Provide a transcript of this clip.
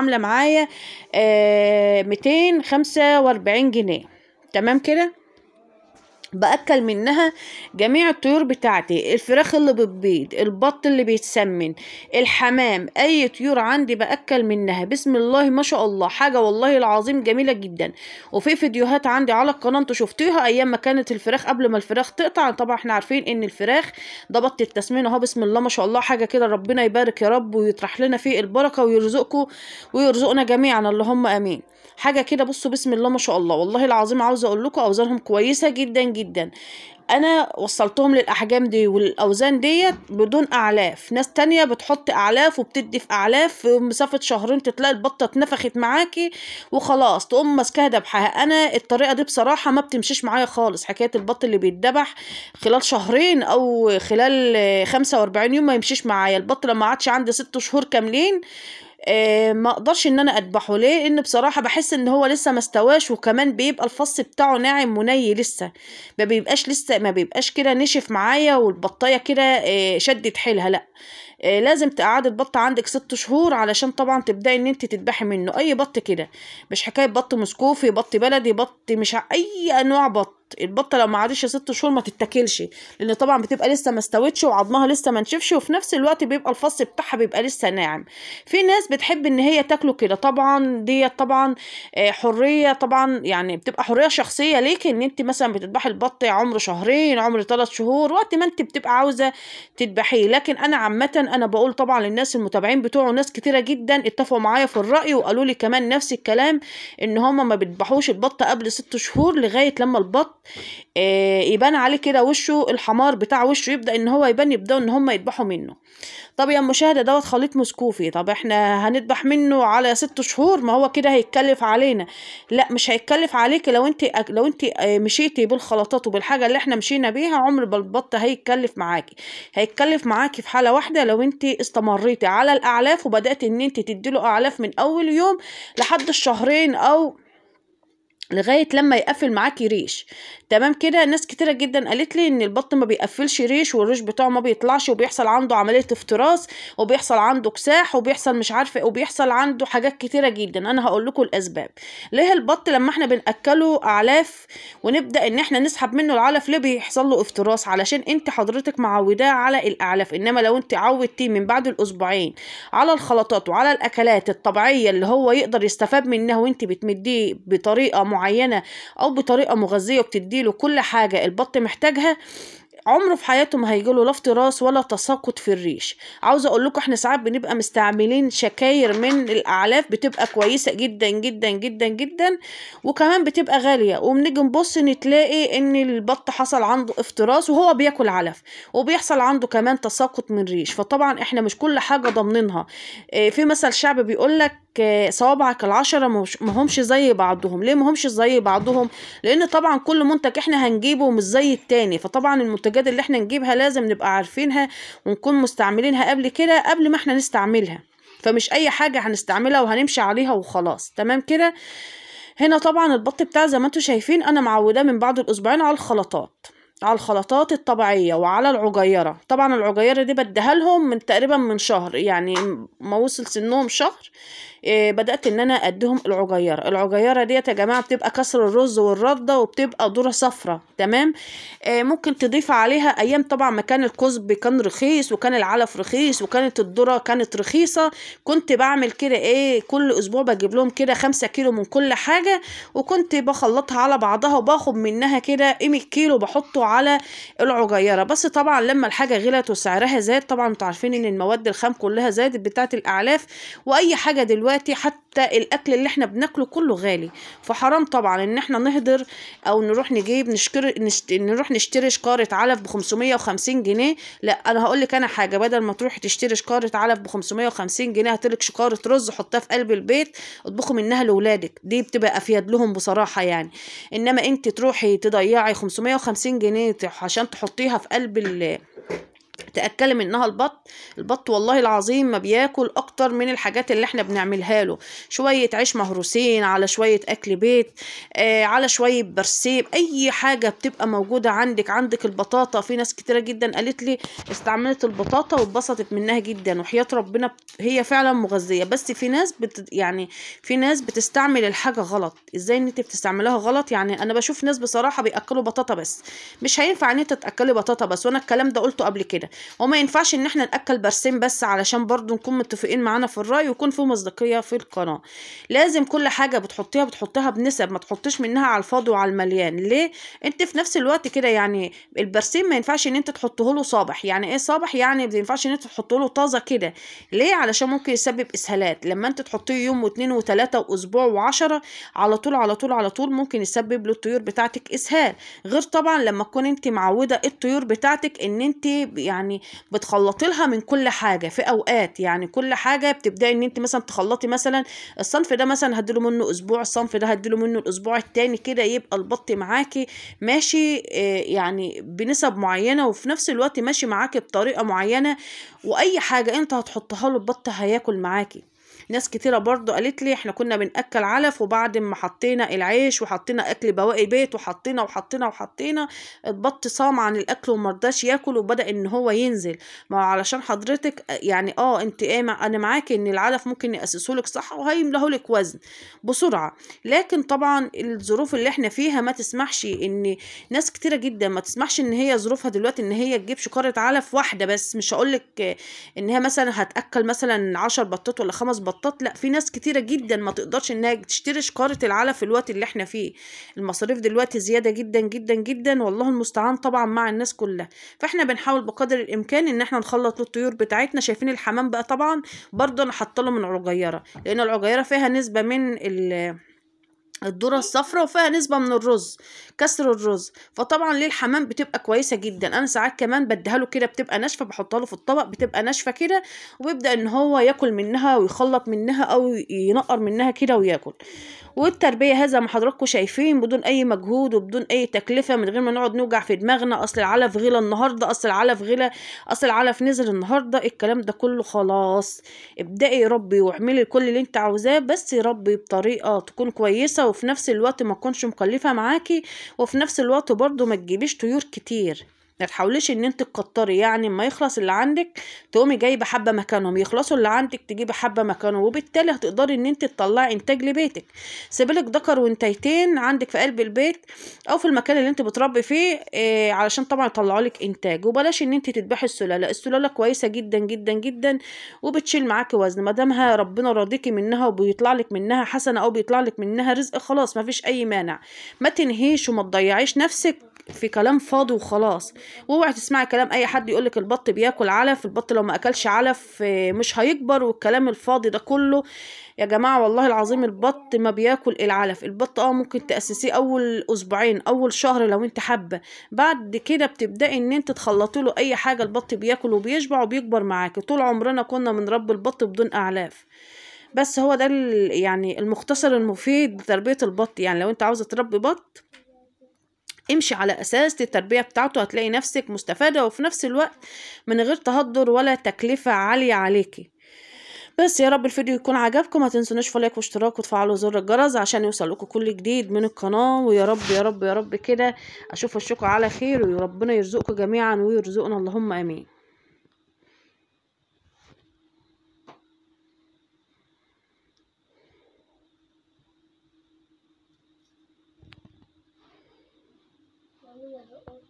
عامله معايا آه، ميتين خمسة وأربعين جنيه تمام كده بأكل منها جميع الطيور بتاعتي الفراخ اللي بتبيض البط اللي بيتسمن الحمام أي طيور عندي بأكل منها بسم الله ما شاء الله حاجة والله العظيم جميلة جدا وفي فيديوهات عندي على القناة انتوا شفتوها أيام ما كانت الفراخ قبل ما الفراخ تقطع طبعا احنا عارفين إن الفراخ ده بط التسمين أهو بسم الله ما شاء الله حاجة كده ربنا يبارك يا رب ويطرح لنا فيه البركة ويرزقكم ويرزقنا جميعا اللهم آمين حاجة كده بصوا بسم الله ما شاء الله والله العظيم عاوزة أقول لكم أوزانهم كويسة جدا جدا انا وصلتهم للاحجام دي والاوزان ديت بدون اعلاف ناس تانية بتحط اعلاف وبتدي في اعلاف في مسافه شهرين تتلاقي البطه اتنفخت معاكي وخلاص تقوم ماسكاها دبحها انا الطريقه دي بصراحه ما بتمشيش معايا خالص حكايه البط اللي بيتدبح خلال شهرين او خلال خمسة واربعين يوم ما يمشيش معايا البط لما عادش عندي ست شهور كاملين آه، ما اقدرش ان انا اذبحه ليه لان بصراحه بحس ان هو لسه ما استواش وكمان بيبقى الفص بتاعه ناعم مني لسه ما بيبقاش لسه ما بيبقاش كده نشف معايا والبطايه كده آه، شدت حيلها لا آه، لازم تقعدي البط عندك ست شهور علشان طبعا تبداي ان انت تذبحي منه اي بط كده مش حكايه بط مسكوفي بط بلدي بط مش اي انواع بط البطه لو ما عادتش ست شهور ما تتاكلش لان طبعا بتبقى لسه ما استوتش وعظمها لسه ما نشفش وفي نفس الوقت بيبقى الفص بتاعها بيبقى لسه ناعم في ناس بتحب ان هي تاكله كده طبعا ديت طبعا آه، حريه طبعا يعني بتبقى حريه شخصيه ليك ان انت مثلا بتذبحي البط عمر شهرين عمر ثلاث شهور وقت ما انت بتبقى عاوزه تذبحيه لكن انا عامه كمان انا بقول طبعا للناس المتابعين بتوعه ناس كتيره جدا اتفقوا معايا في الراي وقالوا لي كمان نفس الكلام ان هما ما بيذبحوش البط قبل ست شهور لغايه لما البط آه، يبان عليه كده وشه الحمار بتاع وشه يبدا ان هو يبان يبداوا ان هما يذبحوا منه طب يا مشاهدة دوت خليط مسكوفي طب احنا هنذبح منه على ست شهور ما هو كده هيتكلف علينا لا مش هيتكلف عليك لو انت لو انت آه، مشيتي بالخلطات وبالحاجة اللي احنا مشينا بيها عمر بالبط هيتكلف معاكي هيتكلف معاكي في حالة واحدة لو انت استمريتي على الاعلاف وبدأت ان انت تديله اعلاف من اول يوم لحد الشهرين او لغاية لما يقفل معاكي ريش تمام كده ناس كتيرة جدا قالت لي ان البط ما بيقفلش ريش والريش بتاعه ما بيطلعش وبيحصل عنده عملية افتراس وبيحصل عنده كساح وبيحصل مش عارفة إيه وبيحصل عنده حاجات كتيرة جدا انا هقول لكم الاسباب ليه البط لما احنا بنأكله اعلاف ونبدأ ان احنا نسحب منه العلف ليه بيحصل له افتراس علشان انت حضرتك معوداه على الاعلاف انما لو انت عودتيه من بعد الاسبوعين على الخلطات وعلى الاكلات الطبيعية اللي هو يقدر يستفاد منها وانت بتمديه بطريقة معينة أو بطريقة مغذية وبتديله كل حاجة البط محتاجها عمره في حياته ما هيجيله لا افتراس ولا تساقط في الريش عاوزه اقول لكم احنا ساعات بنبقى مستعملين شكاير من الاعلاف بتبقى كويسه جدا جدا جدا جدا وكمان بتبقى غاليه وبنيجي نبص نتلاقي ان البط حصل عنده افتراس وهو بياكل علف وبيحصل عنده كمان تساقط من ريش فطبعا احنا مش كل حاجه ضامنينها آه، في مثل شعب بيقول لك صوابعك العشرة ما همش زي بعضهم ليه ما همش زي بعضهم لان طبعا كل منتج احنا هنجيبه مش زي التاني فطبعا المنتجات اللي احنا نجيبها لازم نبقى عارفينها ونكون مستعملينها قبل كده قبل ما احنا نستعملها فمش اي حاجة هنستعملها وهنمشي عليها وخلاص تمام كده هنا طبعا البط بتاع زي ما انتم شايفين انا معوداه من بعد الاسبوعين على الخلطات على الخلطات الطبيعيه وعلى العجيره طبعا العجيره دي بديها لهم من تقريبا من شهر يعني ما وصل سنهم شهر آه، بدات ان انا اديهم العجيره العجيره ديت يا جماعه بتبقى كسر الرز والرده وبتبقى ذره صفرة تمام آه، ممكن تضيف عليها ايام طبعا ما كان الكزب كان رخيص وكان العلف رخيص وكانت الذره كانت رخيصه كنت بعمل كده ايه كل اسبوع بجيب لهم كده خمسة كيلو من كل حاجه وكنت بخلطها على بعضها وباخد منها كده قيمه كيلو بحطه على العجيره بس طبعا لما الحاجه غلت وسعرها زاد طبعا انتوا عارفين ان المواد الخام كلها زادت بتاعه الاعلاف واي حاجه دلوقتي دلوقتي حتى الاكل اللي احنا بناكله كله غالي فحرام طبعا ان احنا نهدر او نروح نجيب نشكر نشت... نروح نشتري شكاره علف ب 550 جنيه لا انا هقول لك انا حاجه بدل ما تروحي تشتري شكاره علف ب 550 جنيه هاتلك شكاره رز حطها في قلب البيت اطبخي منها لاولادك دي بتبقى افيد لهم بصراحه يعني انما انت تروحي تضيعي 550 جنيه عشان تحطيها في قلب ال تاكل منها البط البط والله العظيم ما بياكل اكتر من الحاجات اللي احنا بنعملها له شويه عيش مهروسين على شويه اكل بيت آه على شويه برسيم اي حاجه بتبقى موجوده عندك عندك البطاطا في ناس كتيره جدا قالت لي استعملت البطاطا واتبسطت منها جدا وحياه ربنا هي فعلا مغذيه بس في ناس بت يعني في ناس بتستعمل الحاجه غلط ازاي ان انت بتستعملها غلط يعني انا بشوف ناس بصراحه بياكلوا بطاطا بس مش هينفع ان انت تاكلي بطاطا بس وانا الكلام ده قلته قبل كده وما ينفعش ان احنا ناكل برسيم بس علشان برضو نكون متفقين معانا في الراي ويكون في مصداقيه في القناه لازم كل حاجه بتحطيها بتحطها بنسب ما تحطيش منها على الفاضي وعلى المليان ليه انت في نفس الوقت كده يعني البرسيم ما ينفعش ان انت تحطه له صابح يعني ايه صابح يعني ما ينفعش ان انت تحطه له طازه كده ليه علشان ممكن يسبب اسهالات لما انت تحطيه يوم واثنين وثلاثه واسبوع وعشرة على طول على طول على طول ممكن يسبب للطيور بتاعتك اسهال غير طبعا لما تكون انت معوده الطيور بتاعتك ان انت يعني يعني بتخلطي لها من كل حاجه في اوقات يعني كل حاجه بتبداي ان انت مثلا تخلطي مثلا الصنف ده مثلا هديله منه اسبوع الصنف ده هديله منه الاسبوع التاني كده يبقى البط معاكي ماشي آه، يعني بنسب معينه وفي نفس الوقت ماشي معاكي بطريقه معينه واي حاجه انت هتحطها له البط هياكل معاكي ناس كتيرة برضو قالت لي احنا كنا بنأكل علف وبعد ما حطينا العيش وحطينا أكل بواقي بيت وحطينا وحطينا وحطينا اتبط صام عن الأكل ومرضاش ياكل وبدأ إن هو ينزل ما علشان حضرتك يعني اه انت ايه انا معاكي ان العلف ممكن يأسسهولك صح وهيملاهولك وزن بسرعة لكن طبعا الظروف اللي احنا فيها ما تسمحش ان ناس كتيرة جدا ما تسمحش ان هي ظروفها دلوقتي ان هي تجيب شكارة علف واحدة بس مش هقولك ان هي مثلا هتأكل مثلا عشر بطات ولا خمس بطاط لا في ناس كتيره جدا ما تقدرش انها تشتري شكاره العلف في الوقت اللي احنا فيه المصاريف دلوقتي زياده جدا جدا جدا والله المستعان طبعا مع الناس كلها فاحنا بنحاول بقدر الامكان ان احنا نخلط للطيور بتاعتنا شايفين الحمام بقى طبعا برضه انا حاطه له من عجيره لان العجيره فيها نسبه من ال الذرة الصفراء وفيها نسبة من الرز كسر الرز فطبعا ليه الحمام بتبقى كويسة جدا انا ساعات كمان بديها له كده بتبقى ناشفة بحطها له في الطبق بتبقى ناشفة كده وبيبدأ ان هو ياكل منها ويخلط منها او ينقر منها كده وياكل والتربية هذا ما حضراتكم شايفين بدون اي مجهود وبدون اي تكلفة من غير ما نقعد نوجع في دماغنا اصل العلف غلى النهاردة اصل العلف غلى اصل العلف نزل النهاردة الكلام ده كله خلاص ابدأي ربي واعملي كل اللي انت عاوزاه بس ربي بطريقة تكون كويسة وفي نفس الوقت ما تكونش مكلفه معاكي وفي نفس الوقت برضو ما تجيبيش طيور كتير ما تحاوليش ان انت تكتري يعني اما يخلص اللي عندك تقومي جايبه حبه مكانهم يخلصوا اللي عندك تجيبي حبه مكانهم وبالتالي هتقدري ان انت تطلعي انتاج لبيتك سيبلك ذكر وانتيتين عندك في قلب البيت او في المكان اللي انت بتربي فيه إيه علشان طبعا يطلعوا لك انتاج وبلاش ان انت تذبحي السلاله السلاله كويسه جدا جدا جدا وبتشيل معاكي وزن ما دامها ربنا راضيكي منها وبيطلع لك منها حسنه او بيطلع لك منها رزق خلاص ما فيش اي مانع ما تنهيش وما تضيعيش نفسك في كلام فاضي وخلاص واوعي تسمعي كلام اي حد يقولك البط بياكل علف البط لو ما اكلش علف آه، مش هيكبر والكلام الفاضي ده كله يا جماعه والله العظيم البط ما بياكل العلف البط اه ممكن تاسسيه اول اسبوعين اول شهر لو انت حابه بعد كده بتبداي ان انت تخلطي له اي حاجه البط بياكل وبيشبع وبيكبر معاكي طول عمرنا كنا بنربي البط بدون اعلاف بس هو ده يعني المختصر المفيد لتربيه البط يعني لو انت عاوزه تربي بط امشي على أساس التربية بتاعته هتلاقي نفسك مستفادة وفي نفس الوقت من غير تهدر ولا تكلفة عالية عليكي بس يا رب الفيديو يكون عجبكم ما تنسوناش فلايك واشتراك وتفعلوا زر الجرس عشان يوصل لكم كل جديد من القناة ويا رب يا رب يا رب كده اشوف اشوفكم على خير وربنا يرزقكم جميعا ويرزقنا اللهم امين 有偶尔。